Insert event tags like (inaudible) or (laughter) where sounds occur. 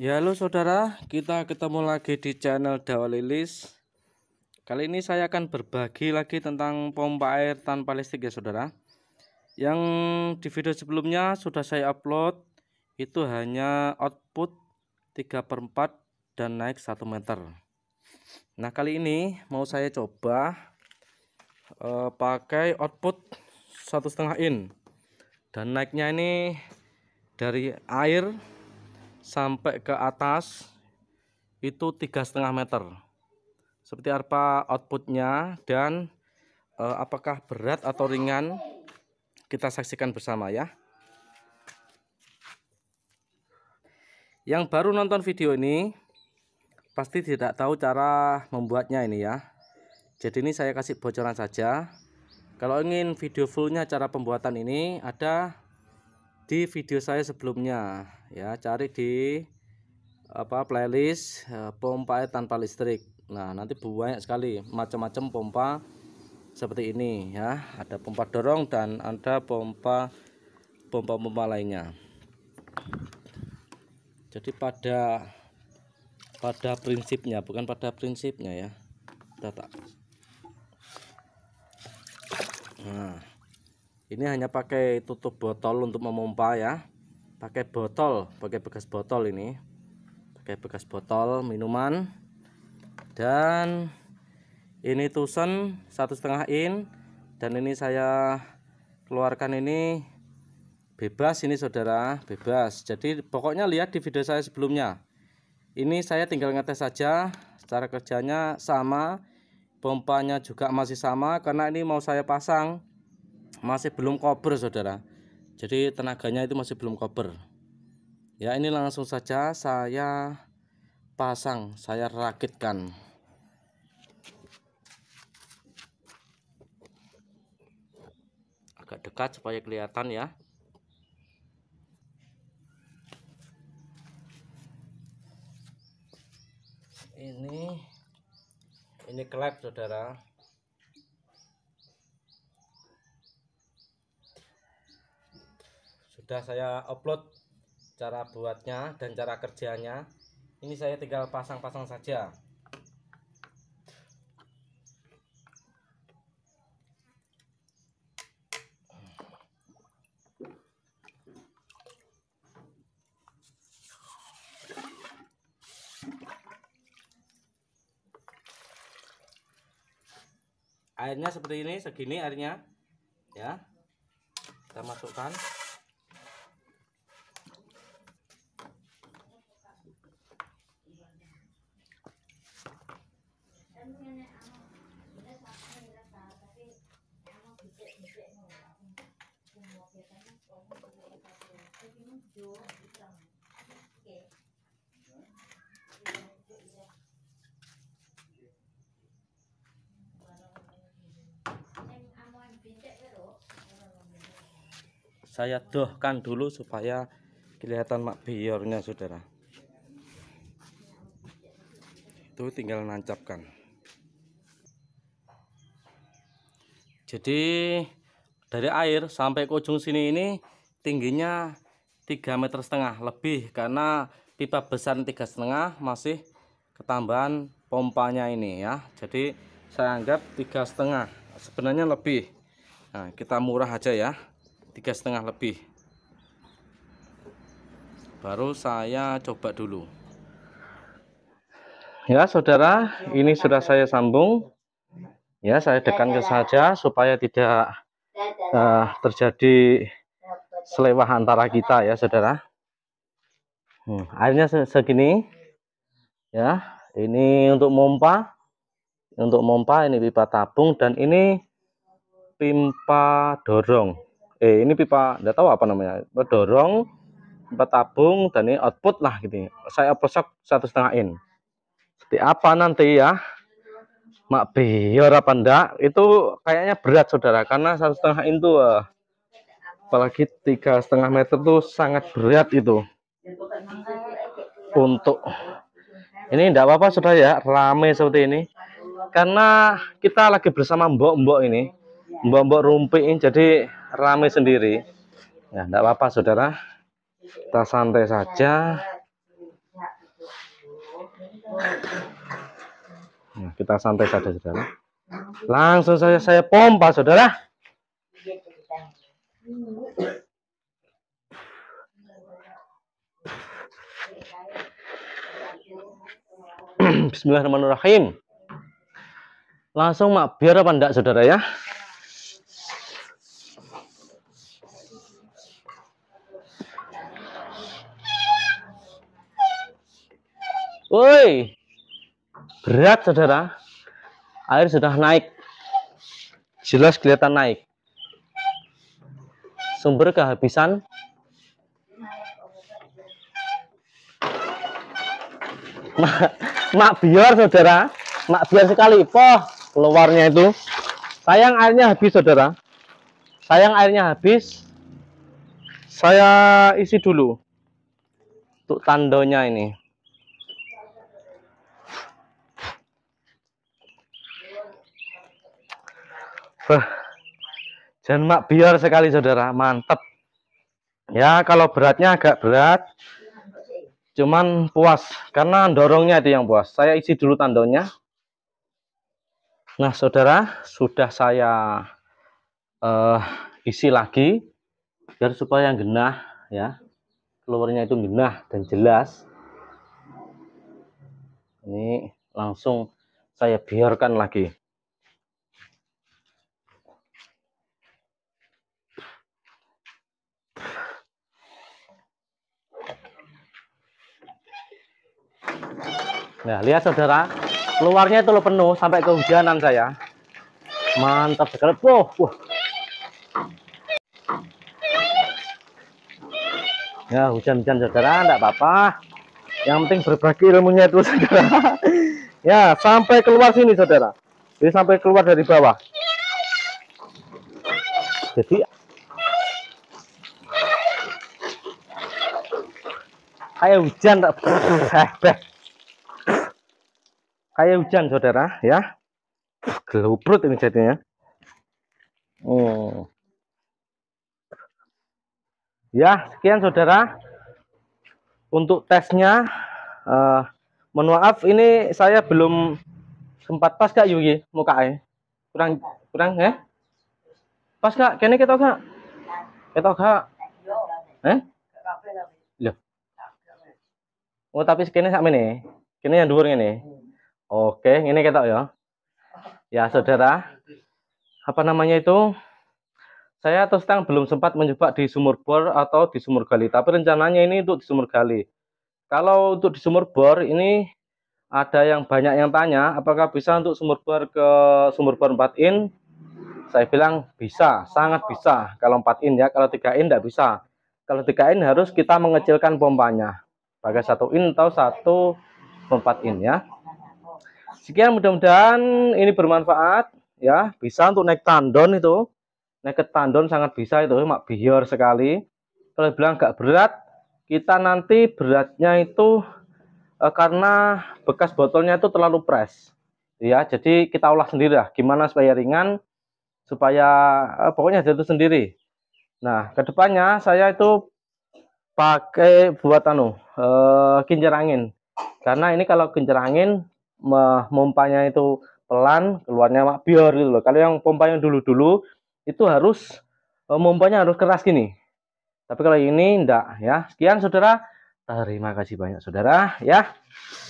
Ya halo saudara, kita ketemu lagi di channel Dawa Lilis Kali ini saya akan berbagi lagi tentang pompa air tanpa listrik ya saudara Yang di video sebelumnya sudah saya upload Itu hanya output 3 per 4 dan naik 1 meter Nah kali ini mau saya coba uh, Pakai output satu setengah in Dan naiknya ini dari air sampai ke atas itu tiga setengah meter seperti apa outputnya dan e, apakah berat atau ringan kita saksikan bersama ya yang baru nonton video ini pasti tidak tahu cara membuatnya ini ya jadi ini saya kasih bocoran saja kalau ingin video fullnya cara pembuatan ini ada di video saya sebelumnya ya cari di apa playlist e, pompa air tanpa listrik nah nanti banyak sekali macam-macam pompa seperti ini ya ada pompa dorong dan ada pompa pompa-pompa lainnya jadi pada pada prinsipnya bukan pada prinsipnya ya tata nah ini hanya pakai tutup botol untuk memompa ya pakai botol pakai bekas botol ini pakai bekas botol minuman dan ini tusen satu setengah in dan ini saya keluarkan ini bebas ini saudara bebas jadi pokoknya lihat di video saya sebelumnya ini saya tinggal ngetes saja cara kerjanya sama pompanya juga masih sama karena ini mau saya pasang masih belum kober saudara jadi tenaganya itu masih belum koper ya ini langsung saja saya pasang saya rakitkan agak dekat supaya kelihatan ya ini ini klep saudara sudah saya upload cara buatnya dan cara kerjanya ini saya tinggal pasang-pasang saja airnya seperti ini segini airnya ya kita masukkan saya dohkan dulu supaya kelihatan mak biornya saudara itu tinggal nancapkan jadi dari air sampai ke ujung sini ini tingginya 3 meter setengah lebih karena pipa besar tiga setengah masih ketambahan pompanya ini ya jadi saya anggap tiga setengah sebenarnya lebih nah, kita murah aja ya tiga setengah lebih baru saya coba dulu ya saudara ini sudah saya sambung ya saya dekankan saja supaya tidak uh, terjadi selewah antara kita ya saudara hmm, airnya segini ya ini untuk pompa untuk pompa ini pipa tabung dan ini pipa dorong eh ini pipa enggak tahu apa namanya dorong pipa tabung dan ini output lah gitu saya pesok satu setengah in seperti apa nanti ya mak biar ya apa enggak itu kayaknya berat saudara karena satu setengah itu eh. apalagi tiga setengah meter tuh sangat berat itu untuk ini enggak apa-apa sudah ya rame seperti ini karena kita lagi bersama mbok-mbok ini mbok-mbok rumpi ini, jadi rame sendiri ya enggak apa-apa saudara kita santai saja Iya. kita santai saja saudara. Langsung saja saya pompa saudara. (clears throat) Bismillahirrahmanirrahim. Langsung mak biar apa enggak saudara ya? Woi, berat saudara air sudah naik jelas kelihatan naik sumber kehabisan mak, mak biar saudara mak biar sekali poh keluarnya itu sayang airnya habis saudara sayang airnya habis saya isi dulu untuk tandonya ini Beh, jangan biar sekali saudara, mantap. Ya, kalau beratnya agak berat, cuman puas. Karena dorongnya itu yang puas. Saya isi dulu tandonya Nah, saudara, sudah saya uh, isi lagi. Biar supaya yang genah ya. Keluarnya itu genah dan jelas. Ini langsung saya biarkan lagi. Nah, lihat saudara, keluarnya itu lo penuh sampai kehujanan saya. Mantap sekali. Wow, wow. Ya, hujan-hujan saudara, enggak apa-apa. Yang penting berbagi ilmunya itu saudara. ya, sampai keluar sini saudara. Jadi sampai keluar dari bawah. Jadi Ayo hujan tak (laughs) kayak hujan saudara ya gelubrut ini jadinya oh ya sekian saudara untuk tesnya uh, mohon maaf ini saya belum sempat pas kak Yugi eh kurang kurang ya eh? pas kak kini kita kak kita kak eh loh oh tapi sekini sak ini yang dua ini Oke, ini kita ya. Ya, saudara. Apa namanya itu? Saya atau terang belum sempat mencoba di sumur bor atau di sumur gali, tapi rencananya ini untuk di sumur gali. Kalau untuk di sumur bor ini ada yang banyak yang tanya, apakah bisa untuk sumur bor ke sumur bor 4 in? Saya bilang bisa, sangat bisa. Kalau 4 in ya, kalau 3 in tidak bisa. Kalau 3 in harus kita mengecilkan pompanya. Bagai 1 in atau 1 4 in ya. Sekian mudah-mudahan ini bermanfaat ya, bisa untuk naik tandon itu. Naik ke tandon sangat bisa itu, mak biar sekali. Kalau bilang nggak berat, kita nanti beratnya itu eh, karena bekas botolnya itu terlalu pres Ya, jadi kita olah sendiri lah gimana supaya ringan, supaya eh, pokoknya jatuh sendiri. Nah, kedepannya saya itu pakai buat anu eh, kincir angin. Karena ini kalau kincir angin memompanya itu pelan, keluarnya mak biar gitu loh. Kalau yang pompanya dulu-dulu itu harus memompanya eh, harus keras gini. Tapi kalau ini enggak ya. Sekian saudara. Terima kasih banyak saudara ya.